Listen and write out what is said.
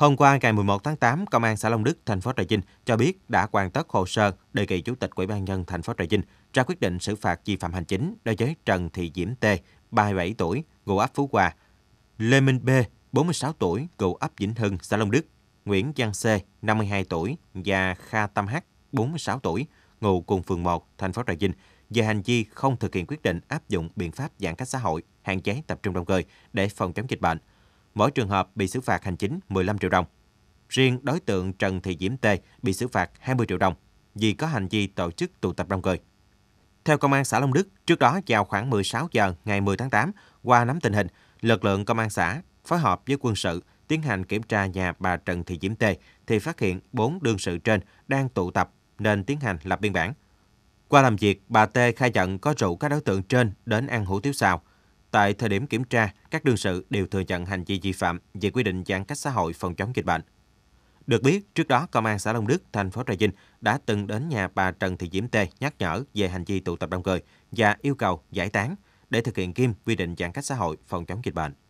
Hôm qua ngày 11 tháng 8, Công an xã Long Đức, thành phố Trà Vinh cho biết đã hoàn tất hồ sơ đề nghị Chủ tịch Ủy ban nhân thành phố Trà Vinh ra quyết định xử phạt vi phạm hành chính đối với Trần Thị Diễm T, 37 tuổi, ngụ ấp Phú Hòa, Lê Minh B, 46 tuổi, ngụ ấp Vĩnh Hưng, xã Long Đức, Nguyễn Giang C, 52 tuổi và Kha Tâm H, 46 tuổi, ngụ cùng phường 1, thành phố Trà Vinh về hành vi không thực hiện quyết định áp dụng biện pháp giãn cách xã hội, hạn chế tập trung đông người để phòng chống dịch bệnh mỗi trường hợp bị xử phạt hành chính 15 triệu đồng. Riêng đối tượng Trần Thị Diễm Tê bị xử phạt 20 triệu đồng vì có hành vi tổ chức tụ tập đông người. Theo Công an xã Long Đức, trước đó vào khoảng 16 giờ ngày 10 tháng 8, qua nắm tình hình, lực lượng Công an xã phối hợp với quân sự tiến hành kiểm tra nhà bà Trần Thị Diễm Tê thì phát hiện 4 đương sự trên đang tụ tập nên tiến hành lập biên bản. Qua làm việc, bà Tê khai nhận có rủ các đối tượng trên đến ăn hủ tiếu xào, Tại thời điểm kiểm tra, các đương sự đều thừa nhận hành vi vi phạm về quy định giãn cách xã hội phòng chống dịch bệnh. Được biết, trước đó Công an xã Long Đức, thành phố Trà Vinh đã từng đến nhà bà Trần Thị Diễm Tê nhắc nhở về hành vi tụ tập đông người và yêu cầu giải tán để thực hiện nghiêm quy định giãn cách xã hội phòng chống dịch bệnh.